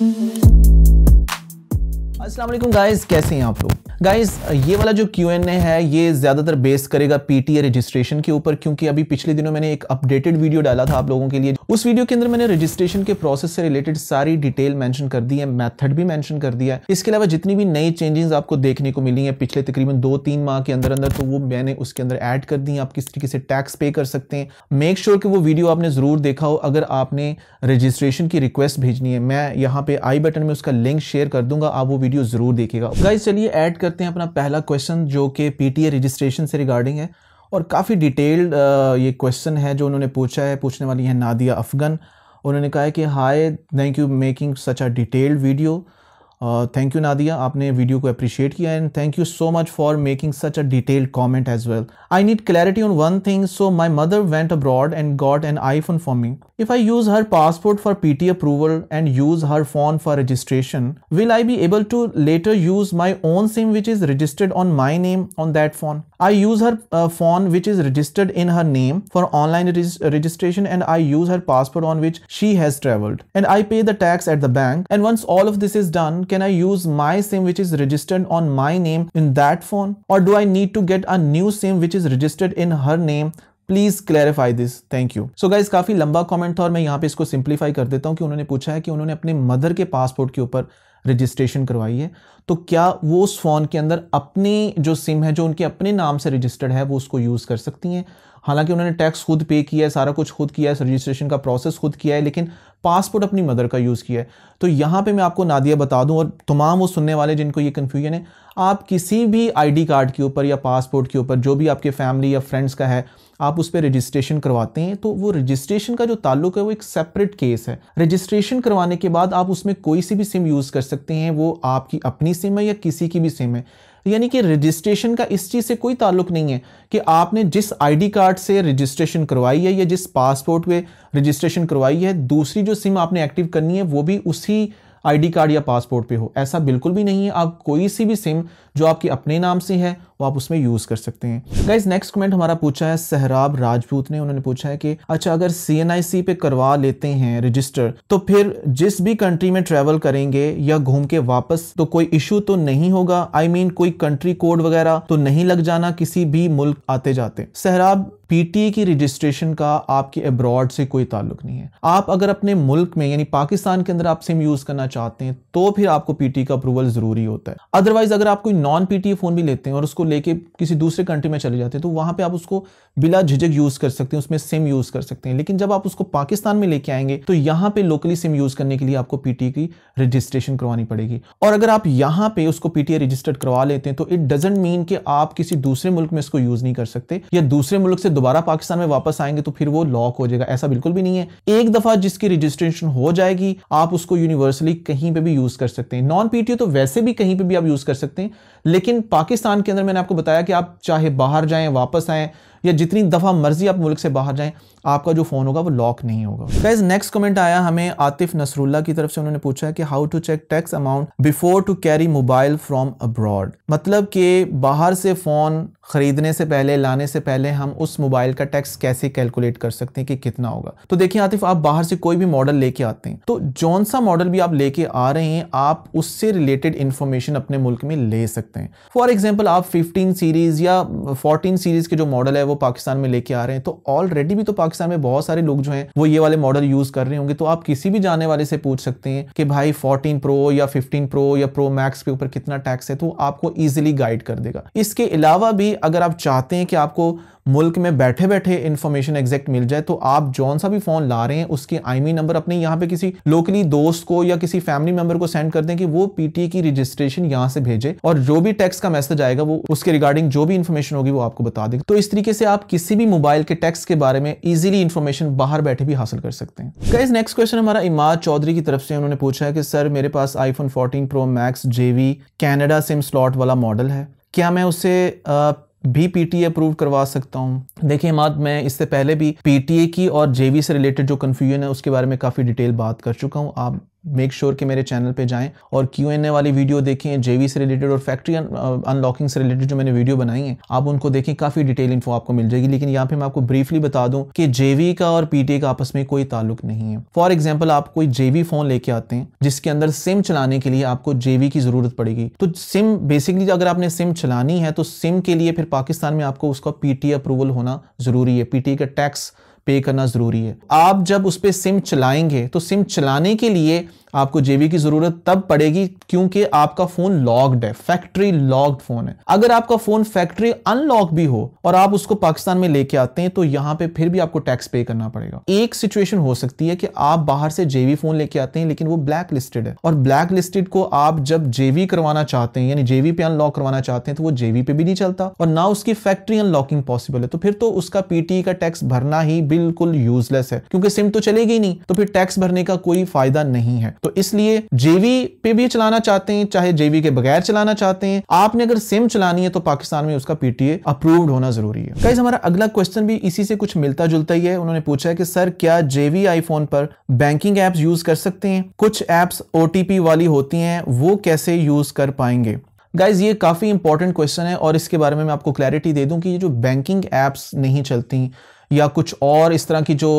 Mm-hmm. वालेकुम guys कैसे हैं आप लोग गाइस ये वाला जो क्यू एन ए है ये ज़्यादातर बेस करेगा पीटीए रजिस्ट्रेशन के ऊपर क्योंकि अभी पिछले दिनों मैंने एक अपडेटेड वीडियो डाला था आप लोगों के लिए उस वीडियो के अंदर मैंने रजिस्ट्रेशन के प्रोसेस से रिलेटेड सारी डिटेल मेंशन कर दी है मेथड भी मेंशन कर दिया है इसके अलावा जितनी भी नई चेंजेस आपको देखने को मिली हैं पिछले तकरीबन दो तीन माह के अंदर अंदर तो वो मैंने उसके अंदर ऐड कर दी आप किस तरीके से टैक्स पे कर सकते हैं मेक श्योर sure कि वो वीडियो आपने ज़रूर देखा हो अगर आपने रजिस्ट्रेशन की रिक्वेस्ट भेजनी है मैं यहाँ पे आई बटन में उसका लिंक शेयर कर दूंगा आप वो वीडियो वीडियो ज़रूर देखेगा गाइज चलिए ऐड करते हैं अपना पहला क्वेश्चन जो कि पीटीए रजिस्ट्रेशन से रिगार्डिंग है और काफ़ी डिटेल्ड ये क्वेश्चन है जो उन्होंने पूछा है पूछने वाली है नादिया अफगन उन्होंने कहा है कि hi thank you making such a detailed video thank you Nadia आपने वीडियो को अप्रिशिएट किया and thank you so much for making such a detailed comment as well I need clarity on one thing so my mother went abroad and got an iPhone for me if I use her passport for PT approval and use her phone for registration will I be able to letter use my own SIM which is registered on my name on that phone I use her uh, phone which is registered in her name for online reg registration and I use her passport on which she has traveled. And I pay the tax at the bank. And once all of this is done, can I use my SIM which is registered on my name in that phone? Or do I need to get a new SIM which is registered in her name please clarify this thank you so guys काफी लंबा comment था और मैं यहाँ पे इसको simplify कर देता हूँ कि उन्होंने पूछा है कि उन्होंने अपने मदर के पासपोर्ट के ऊपर रजिस्ट्रेशन करवाई है तो क्या वो उस फ़ोन के अंदर अपनी जो सिम है जो उनके अपने नाम से रजिस्टर्ड है वो उसको यूज़ कर सकती हैं हालांकि उन्होंने टैक्स खुद पे किया है सारा कुछ खुद किया है रजिस्ट्रेशन का प्रोसेस खुद किया है लेकिन पासपोर्ट अपनी मदर का यूज़ किया है तो यहाँ पे मैं आपको नादिया बता दूँ और तमाम वो सुनने वाले जिनको ये कन्फ्यूजन है आप किसी भी आईडी कार्ड के ऊपर या पासपोर्ट के ऊपर जो भी आपके फैमिली या फ्रेंड्स का है आप उस पर रजिस्ट्रेशन करवाते हैं तो वो रजिस्ट्रेशन का जो ताल्लुक है वो एक सेपरेट केस है रजिस्ट्रेशन करवाने के बाद आप उसमें कोई सी भी सिम यूज़ कर सकते हैं वो आपकी अपनी सिम है या किसी की भी सिम है यानी कि रजिस्ट्रेशन का इस चीज़ से कोई ताल्लुक नहीं है कि आपने जिस आईडी कार्ड से रजिस्ट्रेशन करवाई है या जिस पासपोर्ट पे रजिस्ट्रेशन करवाई है दूसरी जो सिम आपने एक्टिव करनी है वो भी उसी आईडी कार्ड या पासपोर्ट पे हो ऐसा बिल्कुल भी नहीं है आप कोई सी भी सिम जो आपके अपने नाम से है वो आप उसमें यूज़ कर सकते हैं गाइज नेक्स्ट कमेंट हमारा पूछा है सहराब राजपूत ने उन्होंने पूछा है कि अच्छा अगर सी पे करवा लेते हैं रजिस्टर तो फिर जिस भी कंट्री में ट्रेवल करेंगे या घूम के वापस तो कोई इशू तो नहीं होगा आई I मीन mean, कोई कंट्री कोड वगैरह तो नहीं लग जाना किसी भी मुल्क आते जाते सहराब पीटीए की रजिस्ट्रेशन का आपके अब्रॉड से कोई ताल्लुक नहीं है आप अगर अपने मुल्क में यानी पाकिस्तान के अंदर आप सिम यूज करना चाहते हैं तो फिर आपको पीटी का अप्रूवल जरूरी होता है अदरवाइज अगर आप कोई नॉन पीटीए फोन भी लेते हैं और उसको लेके किसी दूसरे कंट्री में चले जाते हैं तो वहां पर आप उसको बिला झिझक यूज कर सकते हैं उसमें सिम यूज कर सकते हैं लेकिन जब आप उसको पाकिस्तान में लेके आएंगे तो यहाँ पे लोकली सिम यूज करने के लिए आपको पीटीए की रजिस्ट्रेशन करवानी पड़ेगी और अगर आप यहाँ पे उसको पीटीए रजिस्टर्ड करवा लेते हैं तो इट डजेंट मीन कि आप किसी दूसरे मुल्क में इसको यूज नहीं कर सकते या दूसरे मुल्क से दोबारा पाकिस्तान में वापस आएंगे तो फिर वो लॉक हो जाएगा ऐसा बिल्कुल भी नहीं है एक दफा जिसकी रजिस्ट्रेशन हो जाएगी आप उसको यूनिवर्सली कहीं पर भी यूज कर सकते हैं नॉन पीटीओ तो वैसे भी कहीं पर भी आप यूज कर सकते हैं लेकिन पाकिस्तान के अंदर मैंने आपको बताया कि आप चाहे बाहर जाएं वापस आए या जितनी दफ़ा मर्जी आप मुल्क से बाहर जाएं आपका जो फ़ोन होगा वो लॉक नहीं होगा गाइज नेक्स्ट कमेंट आया हमें आतिफ नसरुल्ला की तरफ से उन्होंने पूछा है कि how to check tax amount before to carry mobile from abroad मतलब कि बाहर से फ़ोन ख़रीदने से पहले लाने से पहले हम उस मोबाइल का टैक्स कैसे कैलकुलेट कर सकते हैं कि कितना होगा तो देखिए आतिफ आप बाहर से कोई भी मॉडल लेके आते हैं तो जौन सा मॉडल भी आप लेके आ रहे हैं आप उससे रिलेटेड इन्फॉर्मेशन अपने मुल्क में ले सकते हैं फॉर एग्जाम्पल आप फिफ्टीन सीरीज़ या फोर्टीन सीरीज़ के जो मॉडल है वो पाकिस्तान में लेके आ रहे हैं तो ऑलरेडी भी तो पाकिस्तान में बहुत सारे लोग जो हैं वो ये वाले मॉडल यूज़ कर रहे होंगे तो आप किसी भी जाने वाले से पूछ सकते हैं कि भाई फोर्टीन प्रो या फिफ्टीन प्रो या प्रो मैक्स के ऊपर कितना टैक्स है तो आपको ईजिली गाइड कर देगा इसके अलावा भी अगर आप चाहते हैं कि आपको मुल्क में बैठे बैठे इन्फॉर्मेशन एग्जैक्ट मिल जाए तो आप जौन सा भी फ़ोन ला रहे हैं उसके आईमी नंबर e अपने यहाँ पे किसी लोकली दोस्त को या किसी फैमिली मेम्बर को सेंड कर दें कि वो पीटीए e की रजिस्ट्रेशन यहाँ से भेजे और जो भी टैक्स का मैसेज आएगा वो उसके रिगार्डिंग जो भी इन्फॉर्मेशन होगी वो आपको बता दें तो इस तरीके से आप किसी भी मोबाइल के टैक्स के बारे में ईजिली इन्फॉर्मेशन बाहर बैठे भी हासिल कर सकते हैं गाइज नेक्स्ट क्वेश्चन हमारा इमाद चौधरी की तरफ से उन्होंने पूछा है कि सर मेरे पास iPhone fourteen pro max JV Canada SIM slot वाला मॉडल है क्या मैं उसे भी पीटीए अप्रूव करवा सकता हूँ देखिए हिमाद मैं इससे पहले भी पीटीए की और जेवी से रिलेटेड जो कन्फ्यूजन है उसके बारे में काफ़ी डिटेल बात कर चुका हूँ आप मेक श्योर sure कि मेरे चैनल पे जाएं और क्यू एन ए वाली वीडियो देखें जेवी से रिलेटेड और फैक्ट्री अनलॉकिंग uh, से रिलेटेड जो मैंने वीडियो बनाई है आप उनको देखें काफ़ी डिटेल इन्फो आपको मिल जाएगी लेकिन यहाँ पे मैं आपको ब्रीफली बता दूं कि जेवी का और पीटीए का आपस में कोई ताल्लुक नहीं है फॉर एग्जाम्पल आप कोई जेवी फोन लेके आते हैं जिसके अंदर सिम चलाने के लिए आपको जेवी की जरूरत पड़ेगी तो सिम बेसिकली अगर आपने सिम चलानी है तो सिम के लिए फिर पाकिस्तान में आपको उसका पीटी अप्रूवल होना जरूरी है पीटी का टैक्स पे करना ज़रूरी है आप जब उस पर सिम चलाएंगे तो सिम चलाने के लिए आपको जेवी की जरूरत तब पड़ेगी क्योंकि आपका फोन लॉक्ड है फैक्ट्री लॉक्ड फोन है अगर आपका फोन फैक्ट्री अनलॉक भी हो और आप उसको पाकिस्तान में लेके आते हैं तो यहाँ पे फिर भी आपको टैक्स पे करना पड़ेगा एक सिचुएशन हो सकती है कि आप बाहर से जेवी फोन लेके आते हैं लेकिन वो ब्लैक लिस्टेड है और ब्लैक लिस्टेड को आप जब जेवी करवाना चाहते हैं यानी जेवी पे अनलॉक करवाना चाहते हैं तो वो जेवी पे भी नहीं चलता और ना उसकी फैक्ट्री अनलॉकिंग पॉसिबल है तो फिर तो उसका पीटी e का टैक्स भरना ही बिल्कुल यूजलेस है क्योंकि सिम तो चलेगी नहीं तो फिर टैक्स भरने का कोई फायदा नहीं है तो इसलिए जेवी पे भी चलाना चाहते हैं चाहे जेवी के बगैर चलाना चाहते हैं आपने अगर सिम चलानी है तो पाकिस्तान में उसका पीटीए अप्रूव्ड होना जरूरी है गाइज हमारा अगला क्वेश्चन भी इसी से कुछ मिलता जुलता ही है उन्होंने पूछा है कि सर क्या जेवी आईफोन पर बैंकिंग एप्स यूज कर सकते हैं कुछ एप्स ओ वाली होती हैं वो कैसे यूज कर पाएंगे गाइज ये काफ़ी इंपॉर्टेंट क्वेश्चन है और इसके बारे में मैं आपको क्लैरिटी दे दूं कि ये जो बैंकिंग एप्स नहीं चलती या कुछ और इस तरह की जो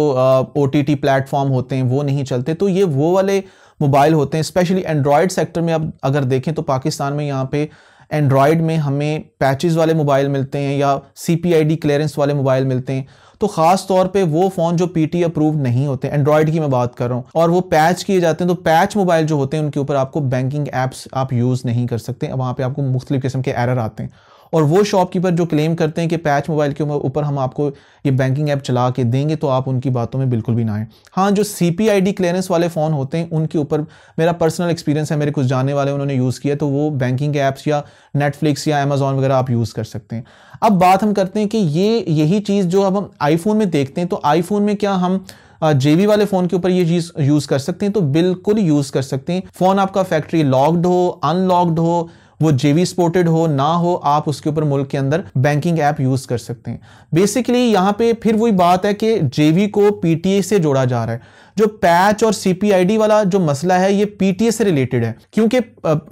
ओ टी प्लेटफॉर्म होते हैं वो नहीं चलते तो ये वो वाले मोबाइल होते हैं स्पेशली एंड्रॉयड सेक्टर में अब अगर देखें तो पाकिस्तान में यहाँ पे एंड्रॉयड में हमें पैचेज़ वाले मोबाइल मिलते हैं या C P I D clearance वाले मोबाइल मिलते हैं तो ख़ास तौर पे वो फ़ोन जो पीटी अप्रूव नहीं होते एंड्रॉयड की मैं बात कर रहा हूँ और वो पैच किए जाते हैं तो पैच मोबाइल जो होते हैं उनके ऊपर आपको बैंकिंग ऐप्स आप यूज़ नहीं कर सकते वहाँ पर आपको मुख्तलिफ़ किस्म के एरर आते हैं और वो शॉपकीपर जो क्लेम करते हैं कि पैच मोबाइल के ऊपर हम आपको ये बैंकिंग ऐप चला के देंगे तो आप उनकी बातों में बिल्कुल भी ना आए हाँ जो C P I D clearance वाले फ़ोन होते हैं उनके ऊपर मेरा पर्सनल एक्सपीरियंस है मेरे कुछ जाने वाले उन्होंने यूज़ किया तो वो बैंकिंग ऐप्स या नेटफ्लिक्स या अमेजोन वगैरह आप यूज़ कर सकते हैं अब बात हम करते हैं कि ये यही चीज़ जो अब हम आईफोन में देखते हैं तो आईफोन में क्या हम जेबी वाले फ़ोन के ऊपर ये चीज़ यूज़ कर सकते हैं तो बिल्कुल यूज़ कर सकते हैं फ़ोन आपका फैक्ट्री लॉक्ड हो अनलॉक्ड हो वो जेवी स्पोर्टेड हो ना हो आप उसके ऊपर मुल्क के अंदर बैंकिंग ऐप यूज कर सकते हैं बेसिकली यहां पे फिर वही बात है कि जेवी को पीटीए से जोड़ा जा रहा है जो पैच और सीपीआईडी वाला जो मसला है ये पीटीए से रिलेटेड है क्योंकि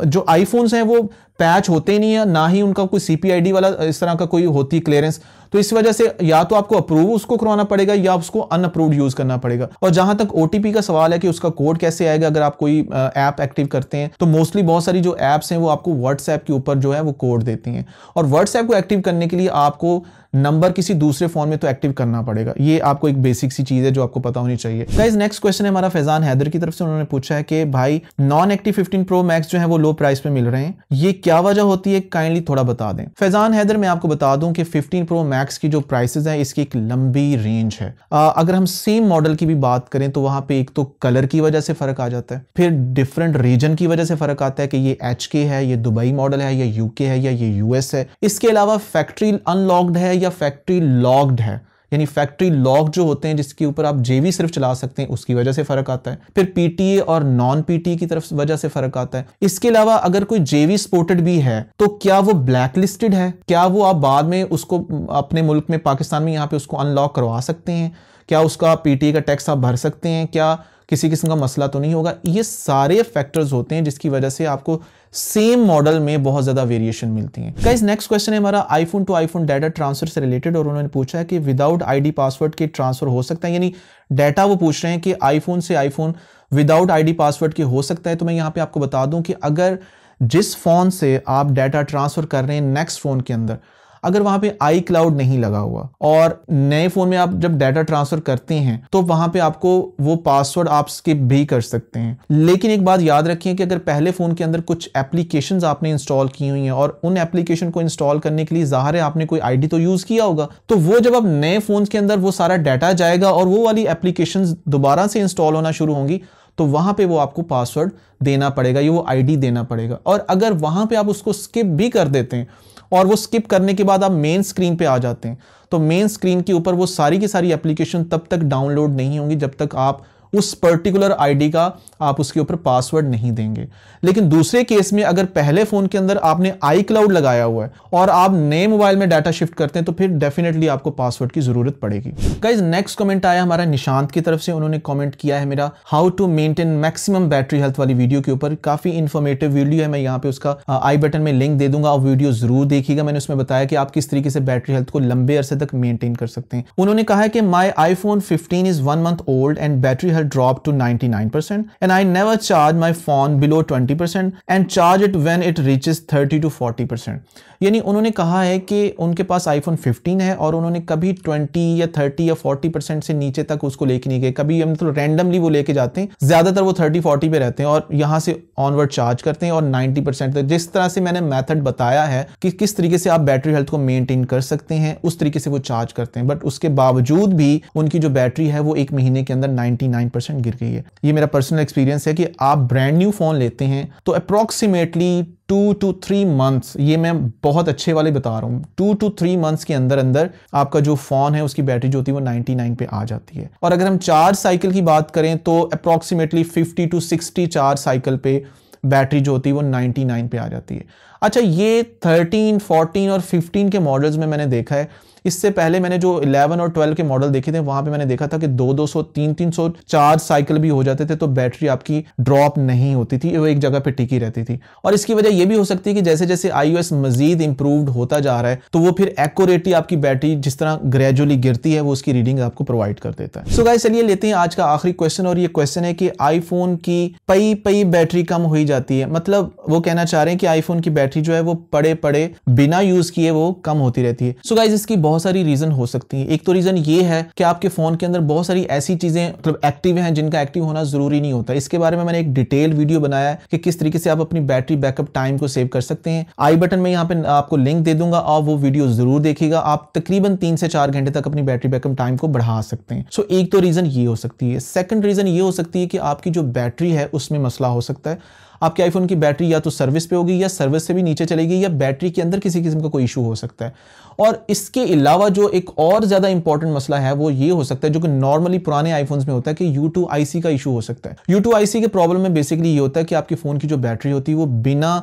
जो आईफोन्स हैं वो पैच होते नहीं है ना ही उनका कोई सीपीआईडी वाला इस तरह का कोई होती क्लियरेंस तो इस वजह से या तो आपको अप्रूव उसको करवाना पड़ेगा या उसको अनअप्रूव्ड यूज करना पड़ेगा और जहां तक ओटीपी का सवाल है कि उसका कोड कैसे आएगा अगर आप कोई ऐप एक्टिव करते हैं तो मोस्टली बहुत सारी जो एप्स हैं वो आपको व्हाट्सएप के ऊपर जो है वो कोड देती हैं और व्हाट्सएप को एक्टिव करने के लिए आपको नंबर किसी दूसरे फोन में तो एक्टिव करना पड़ेगा ये आपको एक बेसिक सी चीज़ है जो आपको पता होनी चाहिए गाइज नेक्स्ट क्वेश्चन है हमारा फैजान हैदर की तरफ से उन्होंने पूछा है कि भाई non active fifteen pro max जो है वो लो प्राइस पे मिल रहे हैं ये क्या वजह होती है काइंडली थोड़ा बता दें फैजान हैदर मैं आपको बता दूं कि फिफ्टीन प्रो मैक्स की जो प्राइसेज है इसकी एक लंबी रेंज है आ, अगर हम सेम मॉडल की भी बात करें तो वहां पर एक तो कलर की वजह से फ़र्क आ जाता है फिर डिफरेंट रीजन की वजह से फ़र्क आता है कि ये एच है ये दुबई मॉडल है या यूके है या ये यूएस है इसके अलावा फैक्ट्री अनलॉक्ड है या फैक्ट्री लॉक्ड है यानी फैक्ट्री लॉक जो होते हैं जिसके ऊपर आप जेवी सिर्फ चला सकते हैं उसकी वजह से फर्क आता है फिर पीटीए और नॉन पीटीए की तरफ वजह से फर्क आता है इसके अलावा अगर कोई जेवी स्पोर्टेड भी है तो क्या वो ब्लैक लिस्टेड है क्या वो आप बाद में उसको अपने मुल्क में पाकिस्तान में यहाँ पे उसको अनलॉक करवा सकते हैं क्या उसका पीटीए का टैक्स आप भर सकते हैं क्या किसी किस्म का मसला तो नहीं होगा ये सारे फैक्टर्स होते हैं जिसकी वजह से आपको सेम मॉडल में बहुत ज़्यादा वेरिएशन मिलती है गाइज नेक्स्ट क्वेश्चन है हमारा iPhone to iPhone data transfer से रिलेटेड और उन्होंने पूछा है कि विदाउट आईडी पासवर्ड के ट्रांसफर हो सकता है यानी डाटा वो पूछ रहे हैं कि आईफोन से आईफोन विदाउट आईडी पासवर्ड के हो सकता है तो मैं यहाँ पे आपको बता दूं कि अगर जिस फ़ोन से आप डाटा ट्रांसफ़र कर रहे हैं नेक्स्ट फ़ोन के अंदर अगर वहां पे आई क्लाउड नहीं लगा हुआ और नए फोन में आप जब डाटा ट्रांसफर करते हैं तो वहां पे आपको वो पासवर्ड आप स्किप भी कर सकते हैं लेकिन एक बात याद रखिए कि अगर पहले फोन के अंदर कुछ एप्लीकेशन आपने इंस्टॉल की हुई हैं और उन एप्लीकेशन को इंस्टॉल करने के लिए जाहिर है आपने कोई आईडी तो यूज किया होगा तो वो जब आप नए फोन के अंदर वो सारा डाटा जाएगा और वो वाली एप्लीकेशन दोबारा से इंस्टॉल होना शुरू होंगी तो वहां पे वो आपको पासवर्ड देना पड़ेगा ये वो आईडी देना पड़ेगा और अगर वहां पे आप उसको स्किप भी कर देते हैं और वो स्किप करने के बाद आप मेन स्क्रीन पे आ जाते हैं तो मेन स्क्रीन के ऊपर वो सारी की सारी एप्लीकेशन तब तक डाउनलोड नहीं होंगी जब तक आप उस पर्टिकुलर आईडी का आप उसके ऊपर पासवर्ड नहीं देंगे लेकिन दूसरे केस में अगर पहले फ़ोन के अंदर आपने आई क्लाउड लगाया हुआ है और आप नए मोबाइल में डाटा शिफ्ट करते हैं तो फिर डेफिनेटली आपको पासवर्ड की ज़रूरत पड़ेगी गाइज नेक्स्ट कमेंट आया हमारा निशांत की तरफ से उन्होंने कॉमेंट किया है मेरा how to maintain maximum battery health वाली वीडियो के ऊपर काफ़ी इन्फॉर्मेटिव वीडियो है मैं यहाँ पे उसका आई बटन में लिंक दे दूंगा आप वीडियो ज़रूर देखिएगा मैंने उसमें बताया कि आप किस तरीके से बैटरी हेल्थ को लंबे अरसे तक मेंटेन कर सकते हैं उन्होंने कहा कि my iPhone fifteen is one month old and battery health had dropped to 99% and I never charge my phone below 20% and charge it when it reaches 30 to 40%. यानी उन्होंने कहा है कि उनके पास iPhone 15 है और उन्होंने कभी 20 या 30 या 40% से नीचे तक उसको लेके नहीं गए कभी मतलब तो रैंडमली वो लेके जाते हैं ज़्यादातर वो 30 40 पे रहते हैं और यहाँ से ऑनवर्ड चार्ज करते हैं और 90% तक जिस तरह से मैंने मेथड बताया है कि किस तरीके से आप बैटरी हेल्थ को मेंटेन कर सकते हैं उस तरीके से वो चार्ज करते हैं बट उसके बावजूद भी उनकी जो बैटरी है वो एक महीने के अंदर 99 परसेंट गिर गई है ये मेरा पर्सनल एक्सपीरियंस है कि आप ब्रांड न्यू फ़ोन लेते हैं तो approximately two two three months ये मैं बहुत अच्छे वाले बता रहा हूँ टू टू थ्री मंथ्स के अंदर अंदर आपका जो फ़ोन है उसकी बैटरी जो होती है वो नाइनटी नाइन पे आ जाती है और अगर हम चार्ज साइकिल की बात करें तो approximately fifty to sixty charge cycle पे बैटरी जो होती है वो नाइन पे आ जाती है अच्छा ये 13, 14 और 15 के मॉडल्स में मैंने देखा है इससे पहले मैंने जो 11 और 12 के मॉडल देखे थे वहां पे मैंने देखा था कि दो दो सौ तीन तीन सौ चार साइकिल भी हो जाते थे तो बैटरी आपकी ड्रॉप नहीं होती थी वो एक जगह पे टिकी रहती थी और इसकी वजह यह भी हो सकती है कि जैसे जैसे आई मजीद इंप्रूव्ड होता जा रहा है तो वो फिर एक्यूरेटली आपकी बैटरी जिस तरह ग्रेजुअली गिरती है वो उसकी रीडिंग आपको प्रोवाइड कर देता है सो so चलिए लेते हैं आज का आखिरी क्वेश्चन और ये क्वेश्चन है कि आईफोन की पई पई बैटरी कम हो जाती है मतलब वो कहना चाह रहे हैं कि आईफोन की बैटरी बैटरी जो है वो पड़े पड़े बिना यूज किए वो कम होती रहती है सो so गाइज इसकी बहुत सारी रीजन हो सकती है एक तो रीजन ये है कि आपके फोन के अंदर बहुत सारी ऐसी चीजें मतलब एक्टिव हैं जिनका एक्टिव होना जरूरी नहीं होता इसके बारे में मैंने एक डिटेल वीडियो बनाया है कि किस तरीके से आप अपनी बैटरी बैकअप टाइम को सेव कर सकते हैं आई बटन में यहाँ पे आपको लिंक दे दूंगा और वो वीडियो जरूर देखेगा आप तकरीबन तीन से चार घंटे तक अपनी बैटरी बैकअप टाइम को बढ़ा सकते हैं सो so, एक तो रीजन ये हो सकती है सेकंड रीजन ये हो सकती है कि आपकी जो बैटरी है उसमें मसला हो सकता है आपके आईफोन की बैटरी या तो सर्विस पे होगी या सर्विस से भी नीचे चलेगी या बैटरी के अंदर किसी किस्म का कोई इशू हो सकता है और इसके अलावा जो एक और ज़्यादा इंपॉर्टेंट मसला है वो ये हो सकता है जो कि नॉर्मली पुराने आईफोन में होता है कि यू टू का इशू हो सकता है यू टू के प्रॉब्लम में बेसिकली ये होता है कि आपके फ़ोन की जो बैटरी होती है वो बिना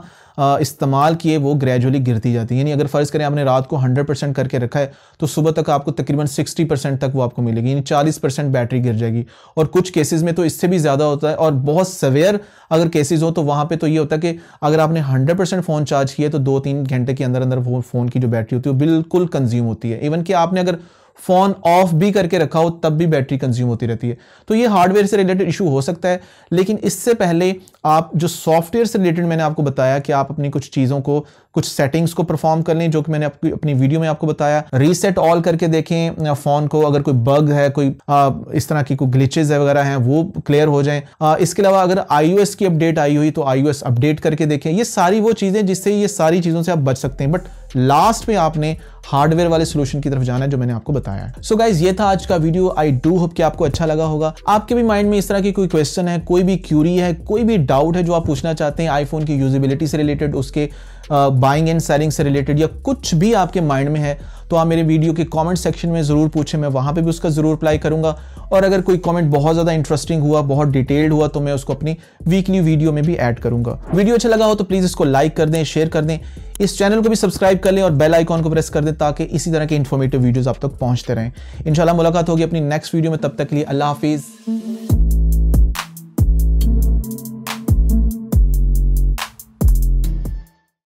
इस्तेमाल किए वो ग्रेजुअली गिरती जाती है यानी अगर फ़र्ज़ करें आपने रात को 100 परसेंट करके रखा है तो सुबह तक आपको तकरीबन 60 परसेंट तक वो आपको मिलेगी यानी 40 परसेंट बैटरी गिर जाएगी और कुछ केसेस में तो इससे भी ज़्यादा होता है और बहुत सवेयर अगर केसेज हो तो वहाँ पर तो ये होता है कि अगर आपने हंड्रेड फ़ोन चार्ज किया तो दो तीन घंटे के अंदर अंदर वो फ़ोन की जो बैटरी होती है वो बिल्कुल कंज्यूम होती है इवन कि आपने अगर फोन ऑफ भी करके रखा हो तब भी बैटरी कंज्यूम होती रहती है तो ये हार्डवेयर से रिलेटेड इशू हो सकता है लेकिन इससे पहले आप जो सॉफ्टवेयर से रिलेटेड मैंने आपको बताया कि आप अपनी कुछ चीज़ों को कुछ सेटिंग्स को परफॉर्म कर लें जो कि मैंने आपकी अपनी वीडियो में आपको बताया रीसेट ऑल करके देखें फोन को अगर कोई बग है कोई आ, इस तरह की कोई ग्लिचेज है वगैरह हैं वो क्लियर हो जाए इसके अलावा अगर आईओएस की अपडेट आई हुई तो आईओएस अपडेट करके देखें ये सारी वो चीज़ें जिससे ये सारी चीज़ों से आप बच सकते हैं बट लास्ट में आपने हार्डवेयर वाले सोल्यूशन की तरफ जाना है जो मैंने आपको बताया है सो गाइज ये था आज का वीडियो आई डू होप कि आपको अच्छा लगा होगा आपके भी माइंड में इस तरह की कोई क्वेश्चन है कोई भी क्यूरी है कोई भी डाउट है जो आप पूछना चाहते हैं आईफोन की यूजिबिलिटी से रिलेटेड उसके बाइंग एंड सेलिंग से रिलेटेड या कुछ भी आपके माइंड में है तो आप मेरे वीडियो के कमेंट सेक्शन में ज़रूर पूछें मैं वहाँ पे भी उसका ज़रूर अप्लाई करूँगा और अगर कोई कमेंट बहुत ज़्यादा इंटरेस्टिंग हुआ बहुत डिटेल्ड हुआ तो मैं उसको अपनी वीकली वीडियो में भी ऐड करूँगा वीडियो अच्छा लगा हो तो प्लीज़ इसको लाइक कर दें शेयर कर दें इस चैनल को भी सब्सक्राइब कर लें और बेल आइकॉन को प्रेस कर दें ताकि इसी तरह के इन्फॉर्मेटिव वीडियोज़ आप तक पहुँचते रहें इन मुलाकात होगी अपनी नेक्स्ट वीडियो में तब तक लिए अल्लाह हाफिज़